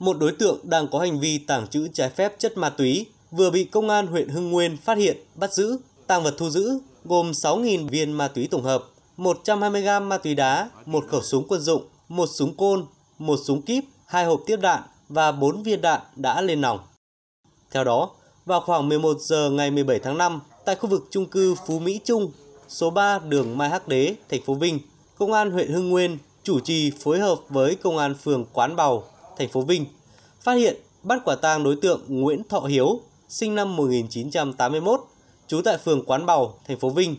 một đối tượng đang có hành vi tàng trữ trái phép chất ma túy vừa bị công an huyện Hưng Nguyên phát hiện, bắt giữ. Tàng vật thu giữ gồm 6.000 viên ma túy tổng hợp, 120 gam ma túy đá, một khẩu súng quân dụng, một súng côn, một súng kíp, hai hộp tiếp đạn và 4 viên đạn đã lên nòng. Theo đó, vào khoảng 11 giờ ngày 17 tháng 5, tại khu vực trung cư Phú Mỹ Trung, số 3 đường Mai Hắc Đế, thành phố Vinh, Công an huyện Hưng Nguyên chủ trì phối hợp với Công an phường Quán Bầu thành phố Vinh, phát hiện bắt quả tang đối tượng Nguyễn Thọ Hiếu, sinh năm 1981, trú tại phường Quán Bầu, thành phố Vinh,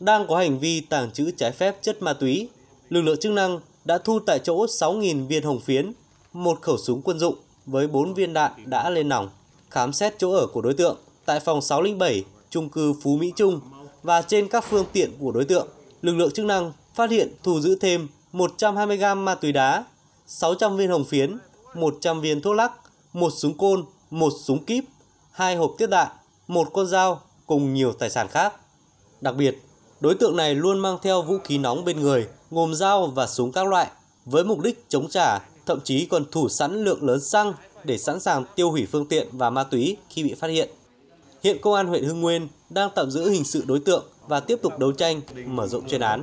đang có hành vi tàng trữ trái phép chất ma túy. Lực lượng chức năng đã thu tại chỗ 6.000 viên hồng phiến, một khẩu súng quân dụng với 4 viên đạn đã lên nòng, khám xét chỗ ở của đối tượng tại phòng 607, trung cư Phú Mỹ Trung và trên các phương tiện của đối tượng. Lực lượng chức năng phát hiện thu giữ thêm 120 gam ma túy đá 600 viên hồng phiến, 100 viên thuốc lắc, một súng côn, một súng kíp, hai hộp tiết đạn, một con dao cùng nhiều tài sản khác. Đặc biệt, đối tượng này luôn mang theo vũ khí nóng bên người, gồm dao và súng các loại, với mục đích chống trả, thậm chí còn thủ sẵn lượng lớn xăng để sẵn sàng tiêu hủy phương tiện và ma túy khi bị phát hiện. Hiện công an huyện Hưng Nguyên đang tạm giữ hình sự đối tượng và tiếp tục đấu tranh mở rộng chuyên án.